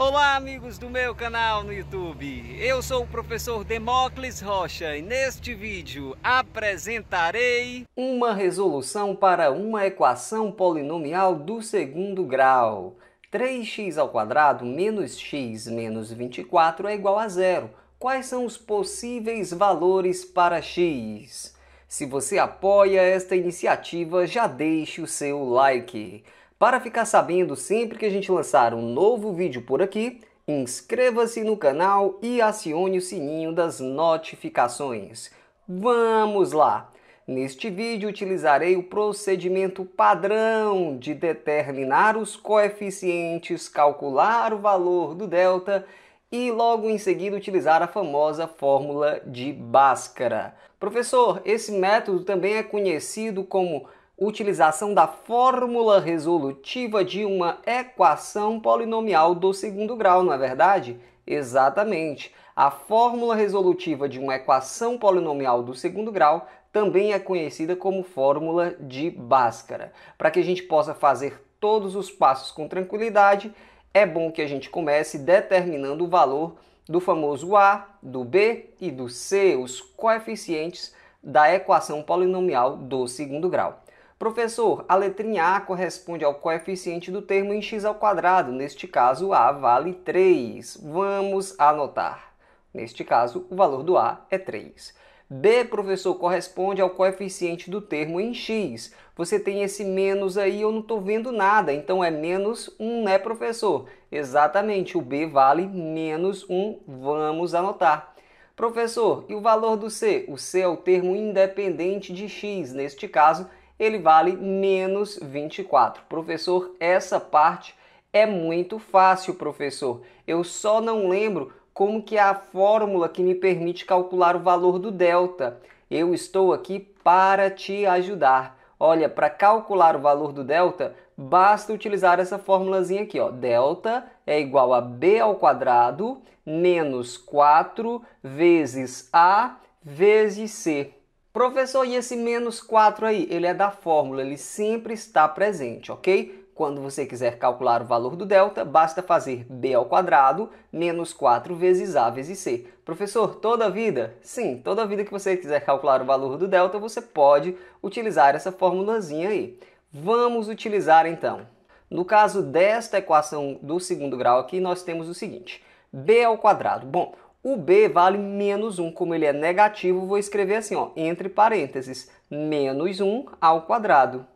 Olá amigos do meu canal no YouTube, eu sou o professor Demócles Rocha e neste vídeo apresentarei uma resolução para uma equação polinomial do segundo grau. 3x ao quadrado menos x menos 24 é igual a zero. Quais são os possíveis valores para x? Se você apoia esta iniciativa, já deixe o seu like. Para ficar sabendo sempre que a gente lançar um novo vídeo por aqui, inscreva-se no canal e acione o sininho das notificações. Vamos lá! Neste vídeo utilizarei o procedimento padrão de determinar os coeficientes, calcular o valor do delta e logo em seguida utilizar a famosa fórmula de Bhaskara. Professor, esse método também é conhecido como utilização da fórmula resolutiva de uma equação polinomial do segundo grau, não é verdade? Exatamente. A fórmula resolutiva de uma equação polinomial do segundo grau também é conhecida como fórmula de Bhaskara. Para que a gente possa fazer todos os passos com tranquilidade, é bom que a gente comece determinando o valor do famoso A, do B e do C, os coeficientes da equação polinomial do segundo grau. Professor, a letrinha A corresponde ao coeficiente do termo em x ao quadrado, neste caso A vale 3. Vamos anotar. Neste caso, o valor do A é 3. B, professor, corresponde ao coeficiente do termo em x. Você tem esse menos aí, eu não estou vendo nada, então é menos 1, né, professor? Exatamente, o B vale menos 1, vamos anotar. Professor, e o valor do C? O C é o termo independente de x, neste caso ele vale menos 24. Professor, essa parte é muito fácil, professor. Eu só não lembro como que é a fórmula que me permite calcular o valor do delta. Eu estou aqui para te ajudar. Olha, para calcular o valor do delta, basta utilizar essa formulazinha aqui, ó. Delta é igual a b ao quadrado menos 4 vezes a vezes c. Professor, e esse menos 4 aí? Ele é da fórmula, ele sempre está presente, ok? Quando você quiser calcular o valor do delta, basta fazer b ao quadrado menos 4 vezes a vezes c. Professor, toda vida? Sim, toda vida que você quiser calcular o valor do delta, você pode utilizar essa formulazinha aí. Vamos utilizar então. No caso desta equação do segundo grau aqui, nós temos o seguinte: b ao quadrado. Bom, o B vale menos 1, como ele é negativo, vou escrever assim, ó, entre parênteses, menos 1 ao quadrado.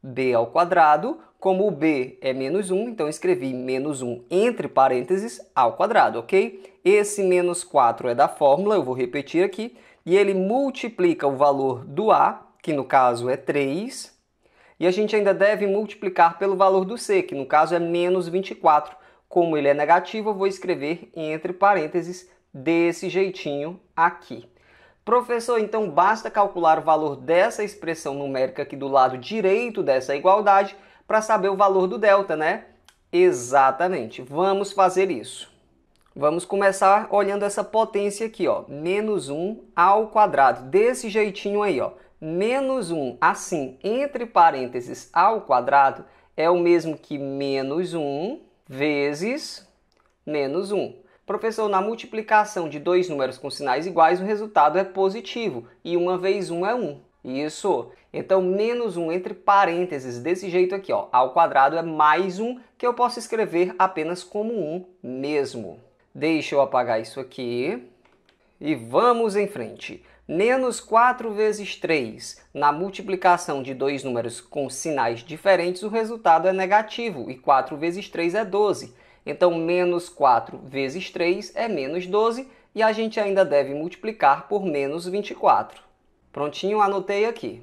B ao quadrado, como o B é menos 1, então escrevi menos 1 entre parênteses ao quadrado, ok? Esse menos 4 é da fórmula, eu vou repetir aqui, e ele multiplica o valor do A, que no caso é 3, e a gente ainda deve multiplicar pelo valor do C, que no caso é menos 24. Como ele é negativo, eu vou escrever entre parênteses desse jeitinho aqui. Professor, então basta calcular o valor dessa expressão numérica aqui do lado direito dessa igualdade para saber o valor do delta, né? Exatamente. Vamos fazer isso. Vamos começar olhando essa potência aqui, ó, menos 1 ao quadrado, desse jeitinho aí, ó. Menos 1, assim, entre parênteses, ao quadrado, é o mesmo que menos 1 vezes menos 1. Professor, na multiplicação de dois números com sinais iguais, o resultado é positivo e uma vez um é um. Isso. Então, menos um entre parênteses, desse jeito aqui, ó. Ao quadrado é mais um que eu posso escrever apenas como um mesmo. Deixa eu apagar isso aqui. E vamos em frente. Menos 4 vezes 3. Na multiplicação de dois números com sinais diferentes, o resultado é negativo. E 4 vezes 3 é 12. Então, menos 4 vezes 3 é menos 12 e a gente ainda deve multiplicar por menos 24. Prontinho, anotei aqui.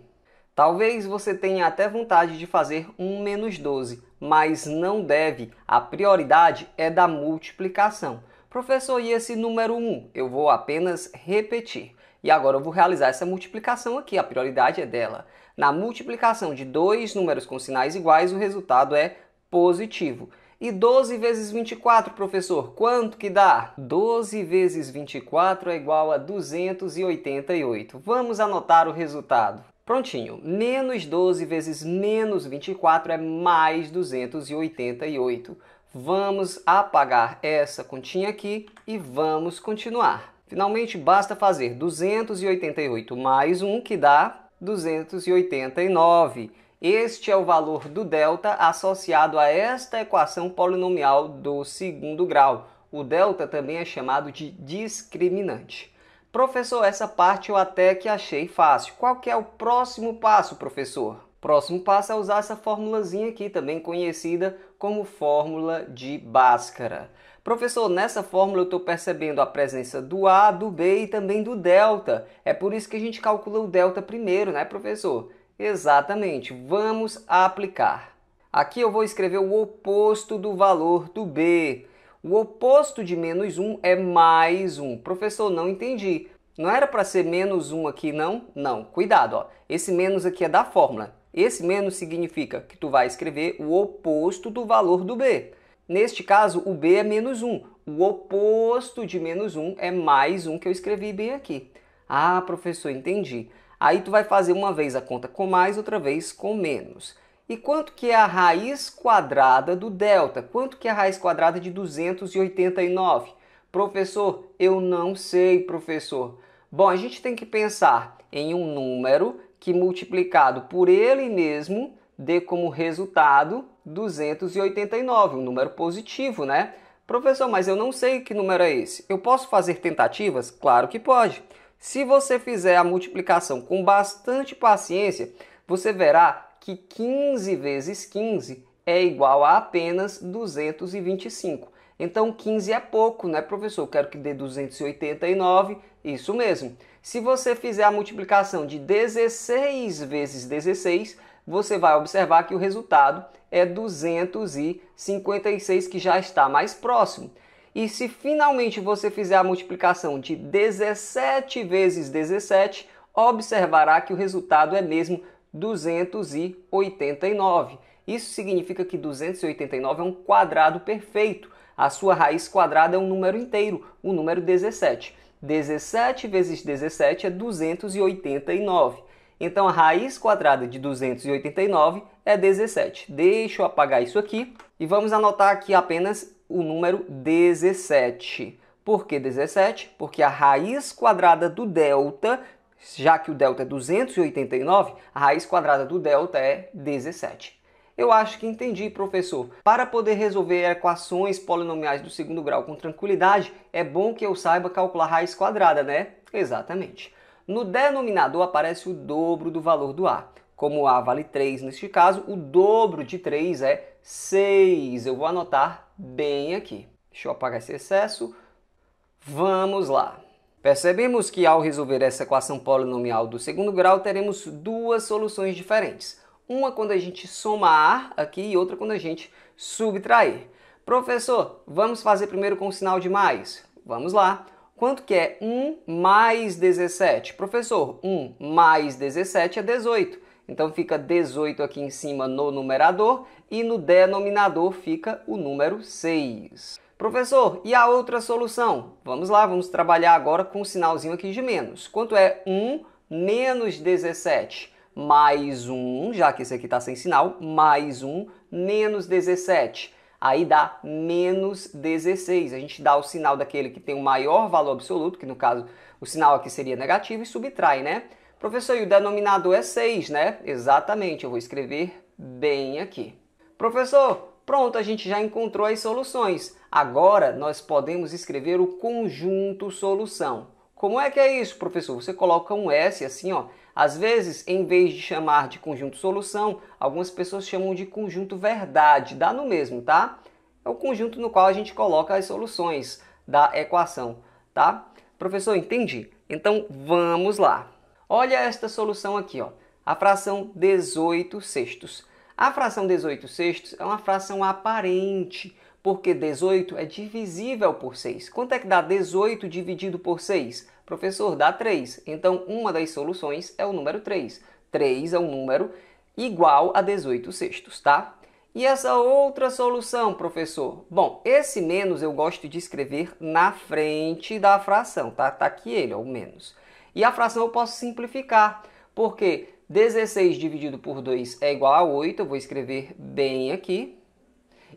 Talvez você tenha até vontade de fazer 1 menos 12, mas não deve. A prioridade é da multiplicação. Professor, e esse número 1? Eu vou apenas repetir. E agora eu vou realizar essa multiplicação aqui, a prioridade é dela. Na multiplicação de dois números com sinais iguais, o resultado é positivo. E 12 vezes 24, professor, quanto que dá? 12 vezes 24 é igual a 288. Vamos anotar o resultado. Prontinho, menos 12 vezes menos 24 é mais 288. Vamos apagar essa continha aqui e vamos continuar. Finalmente, basta fazer 288 mais 1, que dá 289. Este é o valor do delta associado a esta equação polinomial do segundo grau. O delta também é chamado de discriminante. Professor, essa parte eu até que achei fácil. Qual que é o próximo passo, professor? Próximo passo é usar essa formulazinha aqui, também conhecida como fórmula de Bhaskara. Professor, nessa fórmula eu estou percebendo a presença do A, do B e também do delta. É por isso que a gente calcula o delta primeiro, né, professor? Exatamente, vamos aplicar. Aqui eu vou escrever o oposto do valor do B. O oposto de menos 1 é mais 1. Professor, não entendi. Não era para ser menos 1 aqui, não? Não, cuidado. Ó. Esse menos aqui é da fórmula. Esse menos significa que tu vai escrever o oposto do valor do B. Neste caso, o B é menos 1. O oposto de menos 1 é mais 1 que eu escrevi bem aqui. Ah, professor, entendi. Aí tu vai fazer uma vez a conta com mais, outra vez com menos. E quanto que é a raiz quadrada do delta? Quanto que é a raiz quadrada de 289? Professor, eu não sei, professor. Bom, a gente tem que pensar em um número que multiplicado por ele mesmo dê como resultado 289, um número positivo, né? Professor, mas eu não sei que número é esse. Eu posso fazer tentativas? Claro que pode. Se você fizer a multiplicação com bastante paciência, você verá que 15 vezes 15 é igual a apenas 225. Então 15 é pouco, né, professor? Quero que dê 289. Isso mesmo. Se você fizer a multiplicação de 16 vezes 16, você vai observar que o resultado é 256, que já está mais próximo. E se finalmente você fizer a multiplicação de 17 vezes 17, observará que o resultado é mesmo 289. Isso significa que 289 é um quadrado perfeito. A sua raiz quadrada é um número inteiro, o um número 17. 17 vezes 17 é 289. Então a raiz quadrada de 289 é 17. Deixa eu apagar isso aqui e vamos anotar aqui apenas o número 17. Por que 17? Porque a raiz quadrada do delta, já que o delta é 289, a raiz quadrada do delta é 17. Eu acho que entendi, professor. Para poder resolver equações polinomiais do segundo grau com tranquilidade, é bom que eu saiba calcular raiz quadrada, né? Exatamente. No denominador aparece o dobro do valor do A. Como A vale 3 neste caso, o dobro de 3 é 6. Eu vou anotar bem aqui. Deixa eu apagar esse excesso. Vamos lá. Percebemos que ao resolver essa equação polinomial do segundo grau, teremos duas soluções diferentes. Uma quando a gente somar aqui e outra quando a gente subtrair. Professor, vamos fazer primeiro com o sinal de mais. Vamos lá. Quanto que é 1 mais 17? Professor, 1 mais 17 é 18. Então fica 18 aqui em cima no numerador e no denominador fica o número 6. Professor, e a outra solução? Vamos lá, vamos trabalhar agora com o um sinalzinho aqui de menos. Quanto é 1 menos 17? Mais 1, já que esse aqui está sem sinal, mais 1 menos 17. Aí dá menos 16. A gente dá o sinal daquele que tem o maior valor absoluto, que no caso o sinal aqui seria negativo, e subtrai, né? Professor, e o denominador é 6, né? Exatamente, eu vou escrever bem aqui. Professor, pronto, a gente já encontrou as soluções. Agora nós podemos escrever o conjunto solução. Como é que é isso, professor? Você coloca um S assim, ó. Às vezes, em vez de chamar de conjunto solução, algumas pessoas chamam de conjunto verdade. Dá no mesmo, tá? É o conjunto no qual a gente coloca as soluções da equação, tá? Professor, entendi? Então vamos lá. Olha esta solução aqui, ó. A fração 18 sextos. A fração 18 sextos é uma fração aparente, porque 18 é divisível por 6. Quanto é que dá 18 dividido por 6? Professor, dá 3. Então, uma das soluções é o número 3. 3 é um número igual a 18 sextos, tá? E essa outra solução, professor? Bom, esse menos eu gosto de escrever na frente da fração, tá? Tá aqui ele, o menos. E a fração eu posso simplificar, porque 16 dividido por 2 é igual a 8, eu vou escrever bem aqui.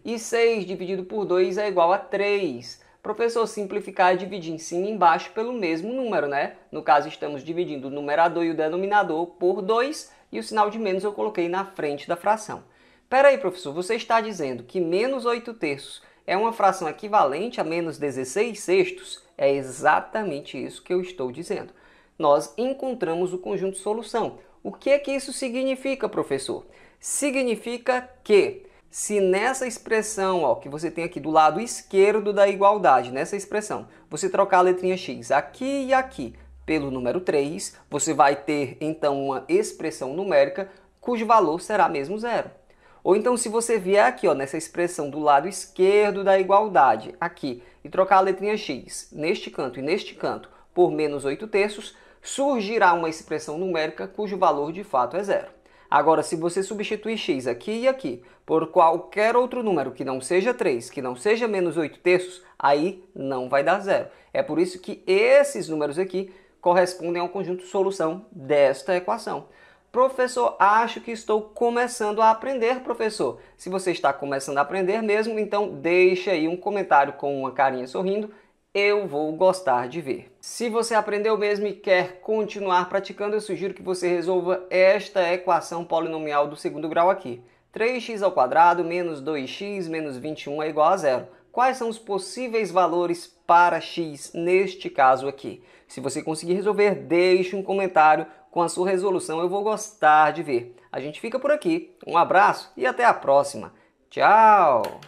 E 6 dividido por 2 é igual a 3. Professor, simplificar é dividir em cima e embaixo pelo mesmo número, né? No caso, estamos dividindo o numerador e o denominador por 2 e o sinal de menos eu coloquei na frente da fração. Pera aí, professor, você está dizendo que menos 8 terços é uma fração equivalente a menos 16 sextos? É exatamente isso que eu estou dizendo nós encontramos o conjunto solução. O que é que isso significa, professor? Significa que se nessa expressão ó, que você tem aqui do lado esquerdo da igualdade, nessa expressão, você trocar a letrinha x aqui e aqui pelo número 3, você vai ter então uma expressão numérica cujo valor será mesmo zero. Ou então, se você vier aqui ó, nessa expressão do lado esquerdo da igualdade, aqui, e trocar a letrinha x neste canto e neste canto por menos 8 terços, surgirá uma expressão numérica cujo valor de fato é zero. Agora, se você substituir x aqui e aqui por qualquer outro número que não seja 3, que não seja menos 8 terços, aí não vai dar zero. É por isso que esses números aqui correspondem ao conjunto solução desta equação. Professor, acho que estou começando a aprender, professor. Se você está começando a aprender mesmo, então deixe aí um comentário com uma carinha sorrindo eu vou gostar de ver. Se você aprendeu mesmo e quer continuar praticando, eu sugiro que você resolva esta equação polinomial do segundo grau aqui. 3x ao quadrado menos 2x menos 21 é igual a zero. Quais são os possíveis valores para x neste caso aqui? Se você conseguir resolver, deixe um comentário com a sua resolução, eu vou gostar de ver. A gente fica por aqui. Um abraço e até a próxima. Tchau!